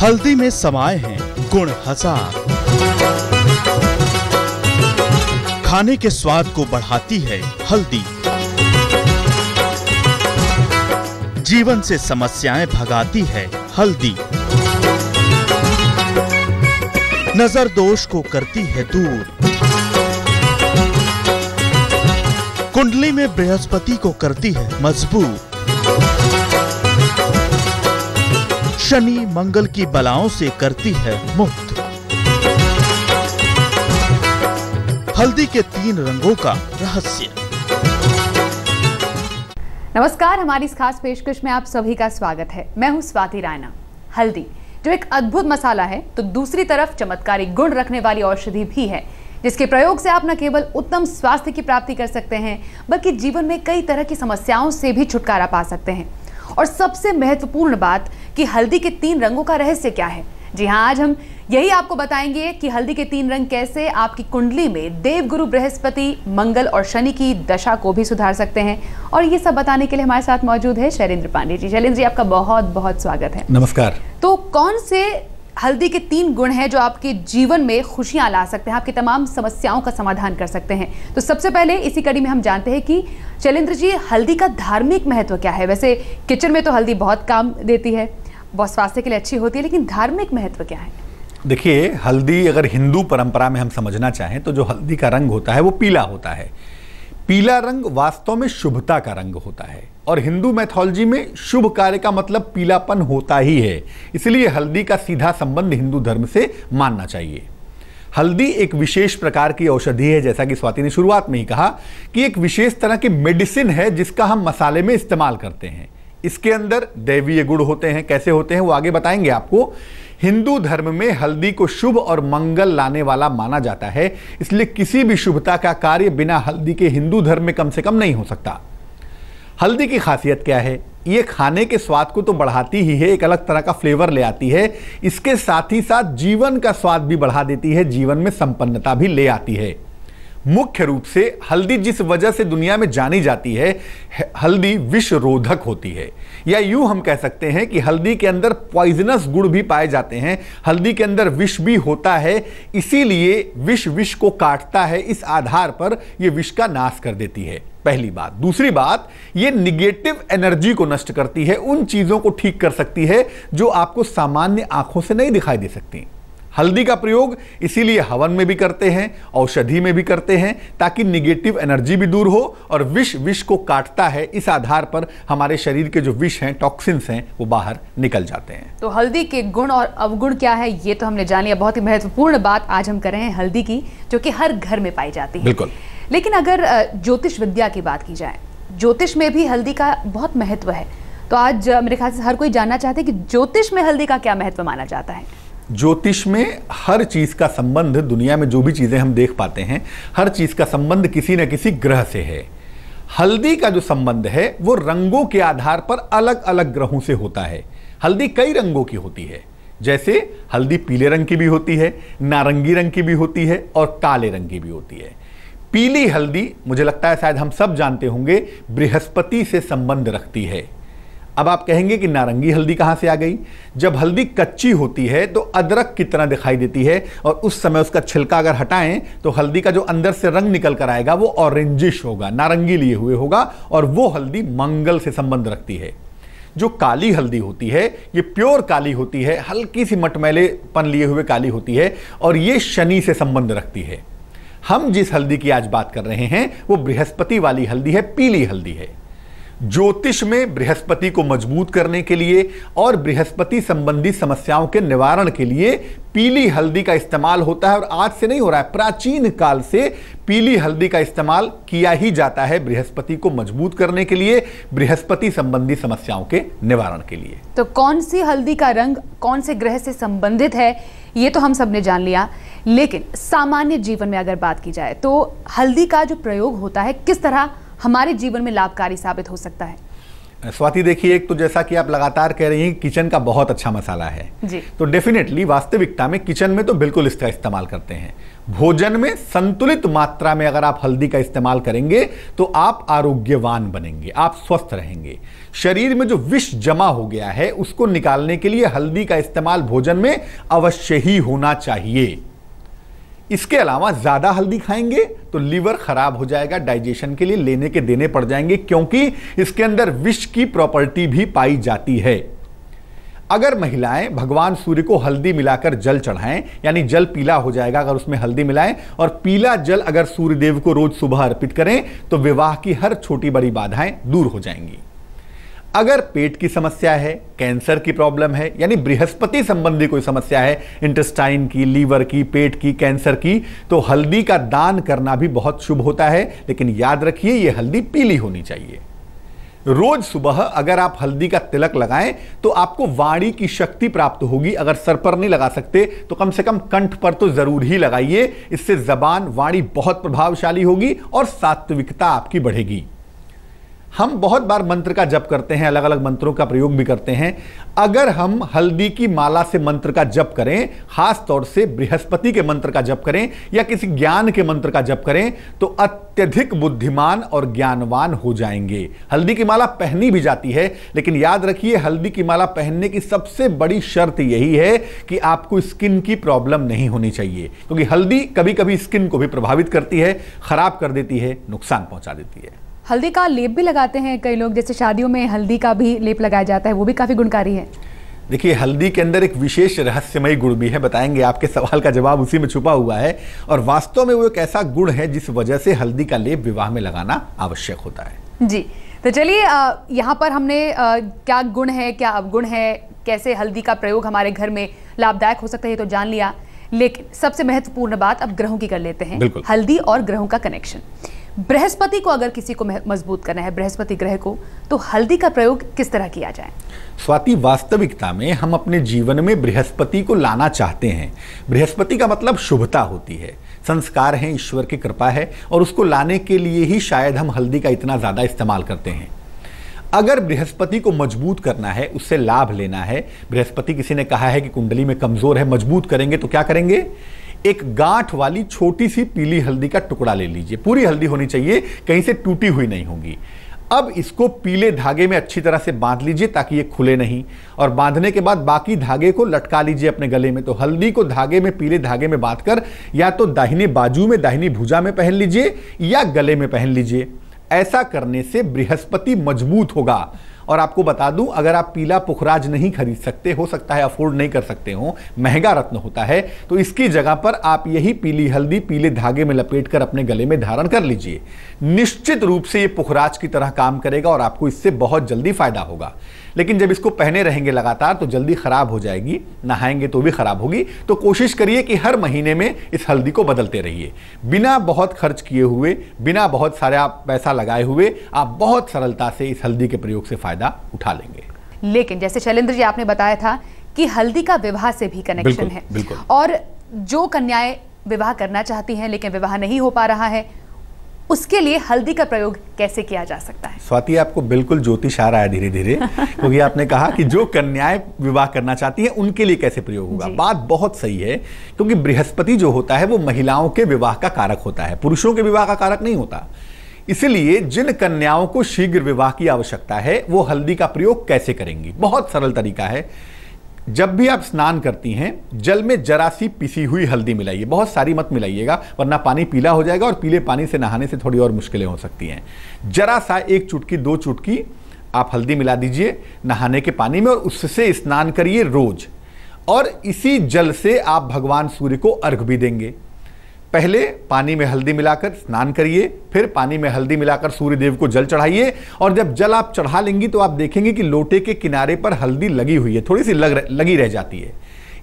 हल्दी में समाये हैं गुण हजार खाने के स्वाद को बढ़ाती है हल्दी जीवन से समस्याएं भगाती है हल्दी नजर दोष को करती है दूर कुंडली में बृहस्पति को करती है मजबूत शनि मंगल की बलाओं से करती है मुक्त हल्दी के तीन रंगों का रहस्य नमस्कार हमारी इस खास पेशकश में आप सभी का स्वागत है मैं हूं स्वाति रायना हल्दी जो एक अद्भुत मसाला है तो दूसरी तरफ चमत्कारी गुण रखने वाली औषधि भी है जिसके प्रयोग से आप न केवल उत्तम स्वास्थ्य की प्राप्ति कर सकते हैं बल्कि जीवन में कई तरह की समस्याओं से भी छुटकारा पा सकते हैं और सबसे महत्वपूर्ण बात कि हल्दी के तीन रंगों का रहस्य क्या है जी हाँ आज हम यही आपको बताएंगे कि हल्दी के तीन रंग कैसे आपकी कुंडली में देवगुरु बृहस्पति मंगल और शनि की दशा को भी सुधार सकते हैं और ये सब बताने के लिए हमारे साथ मौजूद है शैलेंद्र पांडे जी शैलेंद्र जी आपका बहुत बहुत स्वागत है नमस्कार तो कौन से हल्दी के तीन गुण हैं जो आपके जीवन में खुशियां ला सकते हैं आपकी तमाम समस्याओं का समाधान कर सकते हैं तो सबसे पहले इसी कड़ी में हम जानते हैं कि शैलेंद्र जी हल्दी का धार्मिक महत्व क्या है वैसे किचन में तो हल्दी बहुत काम देती है बहुत स्वास्थ्य के लिए अच्छी होती है लेकिन धार्मिक महत्व क्या है देखिए हल्दी अगर हिंदू परंपरा में हम समझना चाहें तो जो हल्दी का रंग होता है वो पीला होता है पीला रंग वास्तव में शुभता का रंग होता है और हिंदू मैथोलॉजी में शुभ कार्य का मतलब पीलापन होता ही है इसलिए हल्दी का सीधा संबंध हिंदू धर्म से मानना चाहिए हल्दी एक विशेष प्रकार की औषधि है जैसा कि स्वाति ने शुरुआत में ही कहा कि एक विशेष तरह की मेडिसिन है जिसका हम मसाले में इस्तेमाल करते हैं इसके अंदर दैवीय गुण होते हैं कैसे होते हैं वो आगे बताएंगे आपको हिंदू धर्म में हल्दी को शुभ और मंगल लाने वाला माना जाता है इसलिए किसी भी शुभता का कार्य बिना हल्दी के हिंदू धर्म में कम से कम नहीं हो सकता हल्दी की खासियत क्या है ये खाने के स्वाद को तो बढ़ाती ही है एक अलग तरह का फ्लेवर ले आती है इसके साथ ही साथ जीवन का स्वाद भी बढ़ा देती है जीवन में संपन्नता भी ले आती है मुख्य रूप से हल्दी जिस वजह से दुनिया में जानी जाती है हल्दी विषरोधक होती है या यूं हम कह सकते हैं कि हल्दी के अंदर पॉइजनस गुड़ भी पाए जाते हैं हल्दी के अंदर विष भी होता है इसीलिए विष विष को काटता है इस आधार पर यह विष का नाश कर देती है पहली बात दूसरी बात ये निगेटिव एनर्जी को नष्ट करती है उन चीज़ों को ठीक कर सकती है जो आपको सामान्य आंखों से नहीं दिखाई दे सकती हल्दी का प्रयोग इसीलिए हवन में भी करते हैं औषधि में भी करते हैं ताकि निगेटिव एनर्जी भी दूर हो और विष विष को काटता है इस आधार पर हमारे शरीर के जो विष हैं टॉक्सिन्स हैं वो बाहर निकल जाते हैं तो हल्दी के गुण और अवगुण क्या है ये तो हमने जान लिया बहुत ही महत्वपूर्ण बात आज हम कर रहे हैं हल्दी की जो कि हर घर में पाई जाती है बिल्कुल लेकिन अगर ज्योतिष विद्या की बात की जाए ज्योतिष में भी हल्दी का बहुत महत्व है तो आज मेरे ख्याल से हर कोई जानना चाहते हैं कि ज्योतिष में हल्दी का क्या महत्व माना जाता है ज्योतिष में हर चीज़ का संबंध दुनिया में जो भी चीज़ें हम देख पाते हैं हर चीज़ का संबंध किसी न किसी ग्रह से है हल्दी का जो संबंध है वो रंगों के आधार पर अलग अलग ग्रहों से होता है हल्दी कई रंगों की होती है जैसे हल्दी पीले रंग की भी होती है नारंगी रंग की भी होती है और काले रंग की भी होती है पीली हल्दी मुझे लगता है शायद हम सब जानते होंगे बृहस्पति से संबंध रखती है अब आप कहेंगे कि नारंगी हल्दी कहाँ से आ गई जब हल्दी कच्ची होती है तो अदरक की तरह दिखाई देती है और उस समय उसका छिलका अगर हटाएं तो हल्दी का जो अंदर से रंग निकल कर आएगा वो ऑरेंजिश होगा नारंगी लिए हुए होगा और वो हल्दी मंगल से संबंध रखती है जो काली हल्दी होती है ये प्योर काली होती है हल्की सी मटमैलेपन लिए हुए काली होती है और ये शनि से संबंध रखती है हम जिस हल्दी की आज बात कर रहे हैं वो बृहस्पति वाली हल्दी है पीली हल्दी है ज्योतिष में बृहस्पति को मजबूत करने के लिए और बृहस्पति संबंधी समस्याओं के निवारण के लिए पीली हल्दी का इस्तेमाल होता है और आज से नहीं हो रहा है प्राचीन काल से पीली हल्दी का इस्तेमाल किया ही जाता है बृहस्पति को मजबूत करने के लिए बृहस्पति संबंधी समस्याओं के निवारण के लिए तो कौन सी हल्दी का रंग कौन से ग्रह से संबंधित है ये तो हम सब ने जान लिया लेकिन सामान्य जीवन में अगर बात की जाए तो हल्दी का जो प्रयोग होता है किस तरह हमारे जीवन में लाभकारी साबित हो सकता है स्वाति देखिए एक तो जैसा कि आप लगातार कह रही हैं किचन का बहुत अच्छा मसाला है जी। तो डेफिनेटली वास्तविकता में किचन में तो बिल्कुल इसका इस्तेमाल करते हैं भोजन में संतुलित मात्रा में अगर आप हल्दी का इस्तेमाल करेंगे तो आप आरोग्यवान बनेंगे आप स्वस्थ रहेंगे शरीर में जो विष जमा हो गया है उसको निकालने के लिए हल्दी का इस्तेमाल भोजन में अवश्य ही होना चाहिए इसके अलावा ज़्यादा हल्दी खाएंगे तो लीवर खराब हो जाएगा डाइजेशन के लिए लेने के देने पड़ जाएंगे क्योंकि इसके अंदर विष की प्रॉपर्टी भी पाई जाती है अगर महिलाएं भगवान सूर्य को हल्दी मिलाकर जल चढ़ाएं यानी जल पीला हो जाएगा अगर उसमें हल्दी मिलाएं और पीला जल अगर सूर्यदेव को रोज सुबह अर्पित करें तो विवाह की हर छोटी बड़ी बाधाएं दूर हो जाएंगी अगर पेट की समस्या है कैंसर की प्रॉब्लम है यानी बृहस्पति संबंधी कोई समस्या है इंटेस्टाइन की लीवर की पेट की कैंसर की तो हल्दी का दान करना भी बहुत शुभ होता है लेकिन याद रखिए यह हल्दी पीली होनी चाहिए रोज सुबह अगर आप हल्दी का तिलक लगाएं तो आपको वाणी की शक्ति प्राप्त होगी अगर सर पर नहीं लगा सकते तो कम से कम कंठ पर तो जरूर ही लगाइए इससे जबान वाणी बहुत प्रभावशाली होगी और सात्विकता आपकी बढ़ेगी हम बहुत बार मंत्र का जप करते हैं अलग अलग मंत्रों का प्रयोग भी करते हैं अगर हम हल्दी की माला से मंत्र का जप करें खास तौर से बृहस्पति के मंत्र का जप करें या किसी ज्ञान के मंत्र का जप करें तो अत्यधिक बुद्धिमान और ज्ञानवान हो जाएंगे हल्दी की माला पहनी भी जाती है लेकिन याद रखिए हल्दी की माला पहनने की सबसे बड़ी शर्त यही है कि आपको स्किन की प्रॉब्लम नहीं होनी चाहिए क्योंकि हल्दी कभी कभी स्किन को भी प्रभावित करती है खराब कर देती है नुकसान पहुंचा देती है हल्दी का लेप भी लगाते हैं कई लोग जैसे शादियों में हल्दी का भी लेप लगाया जाता है वो भी काफ़ी गुणकारी है देखिए हल्दी के अंदर एक विशेष रहस्यमय गुण भी है बताएंगे आपके सवाल का जवाब उसी में छुपा हुआ है और वास्तव में वो एक ऐसा गुण है जिस वजह से हल्दी का लेप विवाह में लगाना आवश्यक होता है जी तो चलिए यहाँ पर हमने आ, क्या गुण है क्या अवगुण है कैसे हल्दी का प्रयोग हमारे घर में लाभदायक हो सकता है तो जान लिया लेकिन सबसे महत्वपूर्ण बात अब ग्रहों की कर लेते हैं हल्दी और ग्रहों का कनेक्शन बृहस्पति को अगर किसी को मजबूत करना है बृहस्पति ग्रह को तो हल्दी का प्रयोग किस तरह किया जाए स्वाति वास्तविकता में हम अपने जीवन में बृहस्पति को लाना चाहते हैं बृहस्पति का मतलब शुभता होती है संस्कार है ईश्वर की कृपा है और उसको लाने के लिए ही शायद हम हल्दी का इतना ज़्यादा इस्तेमाल करते हैं अगर बृहस्पति को मजबूत करना है उससे लाभ लेना है बृहस्पति किसी ने कहा है कि कुंडली में कमजोर है मजबूत करेंगे तो क्या करेंगे एक गांठ वाली छोटी सी पीली हल्दी का टुकड़ा ले लीजिए पूरी हल्दी होनी चाहिए कहीं से टूटी हुई नहीं होगी अब इसको पीले धागे में अच्छी तरह से बांध लीजिए ताकि ये खुले नहीं और बांधने के बाद बाकी धागे को लटका लीजिए अपने गले में तो हल्दी को धागे में पीले धागे में बांधकर या तो दाहिने बाजू में दाहिनी भुजा में पहन लीजिए या गले में पहन लीजिए ऐसा करने से बृहस्पति मजबूत होगा और आपको बता दूं अगर आप पीला पुखराज नहीं खरीद सकते हो सकता है अफोर्ड नहीं कर सकते हो महंगा रत्न होता है तो इसकी जगह पर आप यही पीली हल्दी पीले धागे में लपेट कर अपने गले में धारण कर लीजिए निश्चित रूप से ये पुखराज की तरह काम करेगा और आपको इससे बहुत जल्दी फायदा होगा लेकिन जब इसको पहने रहेंगे लगातार तो जल्दी खराब हो जाएगी नहाएंगे तो भी खराब होगी तो कोशिश करिए कि हर महीने में इस हल्दी को बदलते रहिए बिना बहुत खर्च किए हुए बिना बहुत सारा पैसा लगाए हुए आप बहुत सरलता से इस हल्दी के प्रयोग से फायदा उठा लेंगे लेकिन जैसे शैलेंद्र जी आपने बताया था कि हल्दी का विवाह से भी कनेक्शन है बिल्कुल। और जो कन्याएं विवाह करना चाहती हैं लेकिन विवाह नहीं हो पा रहा है उसके लिए हल्दी का प्रयोग कैसे किया जा सकता है स्वाति आपको बिल्कुल ज्योतिष आ रहा है धीरे धीरे क्योंकि आपने कहा कि जो कन्याएं विवाह करना चाहती हैं उनके लिए कैसे प्रयोग होगा बात बहुत सही है क्योंकि बृहस्पति जो होता है वो महिलाओं के विवाह का कारक होता है पुरुषों के विवाह का कारक नहीं होता इसलिए जिन कन्याओं को शीघ्र विवाह की आवश्यकता है वो हल्दी का प्रयोग कैसे करेंगी बहुत सरल तरीका है जब भी आप स्नान करती हैं जल में जरा सी पिसी हुई हल्दी मिलाइए बहुत सारी मत मिलाइएगा वरना पानी पीला हो जाएगा और पीले पानी से नहाने से थोड़ी और मुश्किलें हो सकती हैं जरा सा एक चुटकी दो चुटकी आप हल्दी मिला दीजिए नहाने के पानी में और उससे स्नान करिए रोज और इसी जल से आप भगवान सूर्य को अर्घ भी देंगे पहले पानी में हल्दी मिलाकर स्नान करिए फिर पानी में हल्दी मिलाकर सूर्य देव को जल चढ़ाइए और जब जल आप चढ़ा लेंगी तो आप देखेंगे कि लोटे के किनारे पर हल्दी लगी हुई है थोड़ी सी लग लगी रह जाती है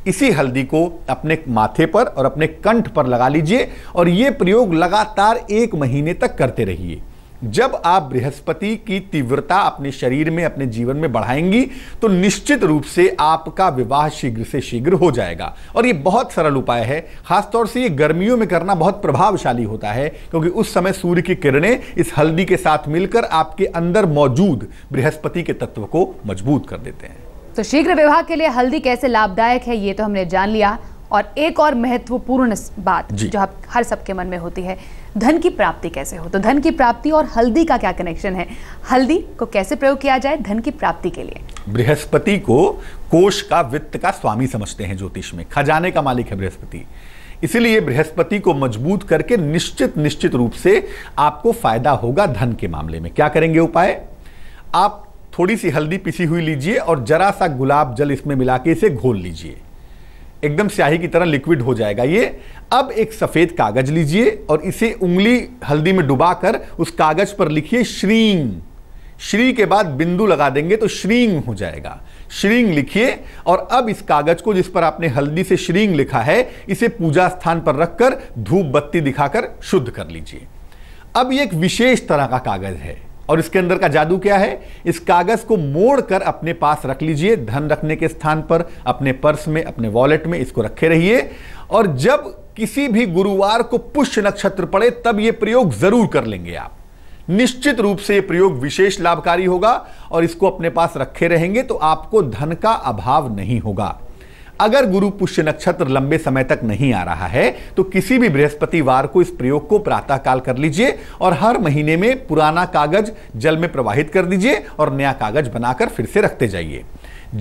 इसी हल्दी को अपने माथे पर और अपने कंठ पर लगा लीजिए और ये प्रयोग लगातार एक महीने तक करते रहिए जब आप बृहस्पति की तीव्रता अपने शरीर में अपने जीवन में बढ़ाएंगी तो निश्चित रूप से आपका विवाह शीघ्र से शीघ्र हो जाएगा और ये बहुत सरल उपाय है खासतौर से ये गर्मियों में करना बहुत प्रभावशाली होता है क्योंकि उस समय सूर्य की किरणें इस हल्दी के साथ मिलकर आपके अंदर मौजूद बृहस्पति के तत्व को मजबूत कर देते हैं तो शीघ्र विवाह के लिए हल्दी कैसे लाभदायक है ये तो हमने जान लिया और एक और महत्वपूर्ण बात जो हर सबके मन में होती है धन की प्राप्ति कैसे हो तो धन की प्राप्ति और हल्दी का क्या कनेक्शन है हल्दी को कैसे प्रयोग किया जाए धन की प्राप्ति के लिए बृहस्पति को कोश का वित्त का स्वामी समझते हैं ज्योतिष में खजाने का मालिक है बृहस्पति इसीलिए बृहस्पति को मजबूत करके निश्चित निश्चित रूप से आपको फायदा होगा धन के मामले में क्या करेंगे उपाय आप थोड़ी सी हल्दी पिसी हुई लीजिए और जरा सा गुलाब जल इसमें मिला के इसे घोल लीजिए एकदम स्याही की तरह लिक्विड हो जाएगा ये अब एक सफ़ेद कागज लीजिए और इसे उंगली हल्दी में डुबाकर उस कागज पर लिखिए श्रींग श्री के बाद बिंदु लगा देंगे तो श्रींग हो जाएगा श्रींग लिखिए और अब इस कागज को जिस पर आपने हल्दी से श्रींग लिखा है इसे पूजा स्थान पर रखकर धूप बत्ती दिखाकर शुद्ध कर लीजिए अब ये एक विशेष तरह का कागज है और इसके अंदर का जादू क्या है इस कागज को मोड़कर अपने पास रख लीजिए धन रखने के स्थान पर अपने पर्स में अपने वॉलेट में इसको रखे रहिए और जब किसी भी गुरुवार को पुष्य नक्षत्र पड़े तब यह प्रयोग जरूर कर लेंगे आप निश्चित रूप से यह प्रयोग विशेष लाभकारी होगा और इसको अपने पास रखे रहेंगे तो आपको धन का अभाव नहीं होगा अगर गुरु पुष्य नक्षत्र लंबे समय तक नहीं आ रहा है तो किसी भी बृहस्पतिवार को इस प्रयोग को प्रातःकाल कर लीजिए और हर महीने में पुराना कागज जल में प्रवाहित कर दीजिए और नया कागज बनाकर फिर से रखते जाइए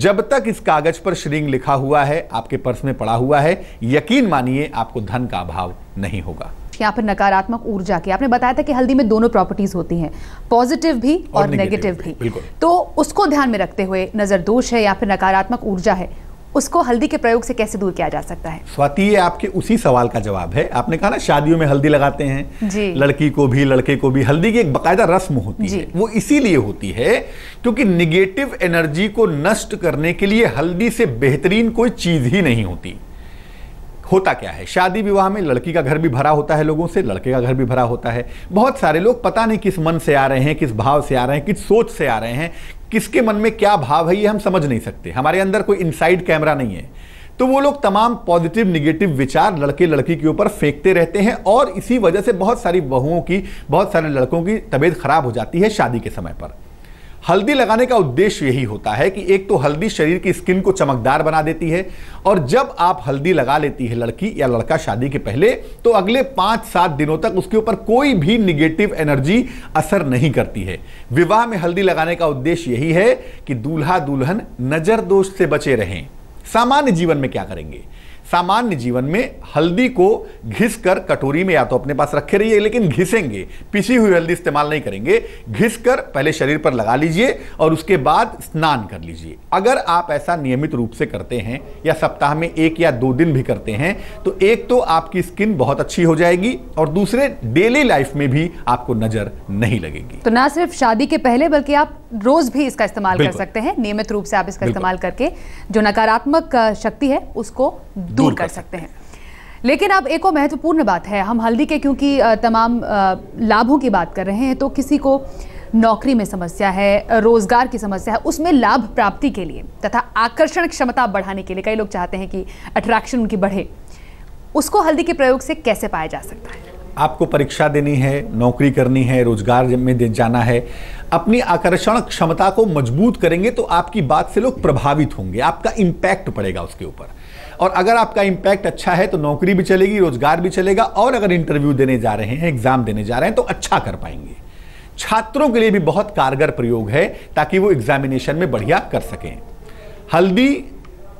जब तक इस कागज पर श्रींग लिखा हुआ है आपके पर्स में पड़ा हुआ है यकीन मानिए आपको धन का अभाव नहीं होगा यहाँ पर नकारात्मक ऊर्जा की आपने बताया था कि हल्दी में दोनों प्रॉपर्टीज होती हैं पॉजिटिव भी और, और नेगेटिव भी, भी। तो उसको ध्यान में रखते हुए नजर दोष है या फिर नकारात्मक ऊर्जा है उसको हल्दी के प्रयोग से कैसे दूर किया जा सकता है स्वाति ये आपके उसी सवाल का जवाब है आपने कहा ना शादियों में हल्दी लगाते हैं जी। लड़की को भी लड़के को भी हल्दी की एक बकायदा रस्म होती है वो इसीलिए होती है क्योंकि निगेटिव एनर्जी को नष्ट करने के लिए हल्दी से बेहतरीन कोई चीज ही नहीं होती होता क्या है शादी विवाह में लड़की का घर भी भरा होता है लोगों से लड़के का घर भी भरा होता है बहुत सारे लोग पता नहीं किस मन से आ रहे हैं किस भाव से आ रहे हैं किस सोच से आ रहे हैं किसके मन में क्या भाव है ये हम समझ नहीं सकते हमारे अंदर कोई इनसाइड कैमरा नहीं है तो वो लोग तमाम पॉजिटिव निगेटिव विचार लड़के लड़की के ऊपर फेंकते रहते हैं और इसी वजह से बहुत सारी बहुओं की बहुत सारे लड़कों की तबीयत खराब हो जाती है शादी के समय पर हल्दी लगाने का उद्देश्य यही होता है कि एक तो हल्दी शरीर की स्किन को चमकदार बना देती है और जब आप हल्दी लगा लेती है लड़की या लड़का शादी के पहले तो अगले पांच सात दिनों तक उसके ऊपर कोई भी निगेटिव एनर्जी असर नहीं करती है विवाह में हल्दी लगाने का उद्देश्य यही है कि दूल्हा दुल्हन नज़र दोष से बचे रहें सामान्य जीवन में क्या करेंगे सामान्य जीवन में हल्दी को घिस कर कटोरी में या तो अपने पास रखे रहिए लेकिन घिसेंगे पिसी हुई हल्दी इस्तेमाल नहीं करेंगे घिस कर पहले शरीर पर लगा लीजिए और उसके बाद स्नान कर लीजिए अगर आप ऐसा नियमित रूप से करते हैं या सप्ताह में एक या दो दिन भी करते हैं तो एक तो आपकी स्किन बहुत अच्छी हो जाएगी और दूसरे डेली लाइफ में भी आपको नजर नहीं लगेगी तो ना सिर्फ शादी के पहले बल्कि आप रोज भी इसका इस्तेमाल कर सकते हैं नियमित रूप से आप इसका इस्तेमाल करके जो नकारात्मक शक्ति है उसको दूर, दूर कर सकते हैं लेकिन अब एक और महत्वपूर्ण बात है हम हल्दी के क्योंकि तमाम लाभों की बात कर रहे हैं तो किसी को नौकरी में समस्या है रोजगार की समस्या है उसमें लाभ प्राप्ति के लिए तथा आकर्षण क्षमता बढ़ाने के लिए कई लोग चाहते हैं कि अट्रैक्शन उनकी बढ़े उसको हल्दी के प्रयोग से कैसे पाया जा सकता है आपको परीक्षा देनी है नौकरी करनी है रोजगार में जाना है अपनी आकर्षण क्षमता को मजबूत करेंगे तो आपकी बात से लोग प्रभावित होंगे आपका इम्पैक्ट पड़ेगा उसके ऊपर और अगर आपका इम्पैक्ट अच्छा है तो नौकरी भी चलेगी रोजगार भी चलेगा और अगर इंटरव्यू देने जा रहे हैं एग्जाम देने जा रहे हैं तो अच्छा कर पाएंगे छात्रों के लिए भी बहुत कारगर प्रयोग है ताकि वो एग्जामिनेशन में बढ़िया कर सकें हल्दी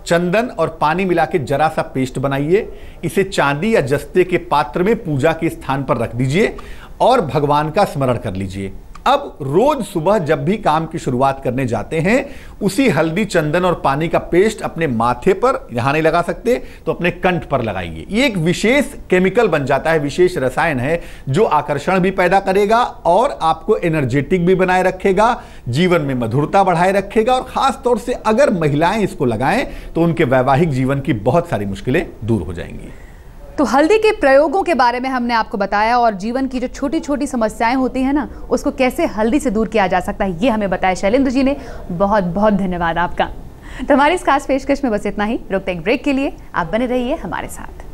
चंदन और पानी मिला के जरा सा पेस्ट बनाइए इसे चांदी या जस्ते के पात्र में पूजा के स्थान पर रख दीजिए और भगवान का स्मरण कर लीजिए अब रोज सुबह जब भी काम की शुरुआत करने जाते हैं उसी हल्दी चंदन और पानी का पेस्ट अपने माथे पर यहां नहीं लगा सकते तो अपने कंठ पर लगाइए ये एक विशेष केमिकल बन जाता है विशेष रसायन है जो आकर्षण भी पैदा करेगा और आपको एनर्जेटिक भी बनाए रखेगा जीवन में मधुरता बढ़ाए रखेगा और खासतौर से अगर महिलाएं इसको लगाएं तो उनके वैवाहिक जीवन की बहुत सारी मुश्किलें दूर हो जाएंगी तो हल्दी के प्रयोगों के बारे में हमने आपको बताया और जीवन की जो छोटी छोटी समस्याएं होती हैं ना उसको कैसे हल्दी से दूर किया जा सकता है ये हमें बताया शैलेंद्र जी ने बहुत बहुत धन्यवाद आपका तो हमारी इस खास पेशकश में बस इतना ही रुकते एक ब्रेक के लिए आप बने रहिए हमारे साथ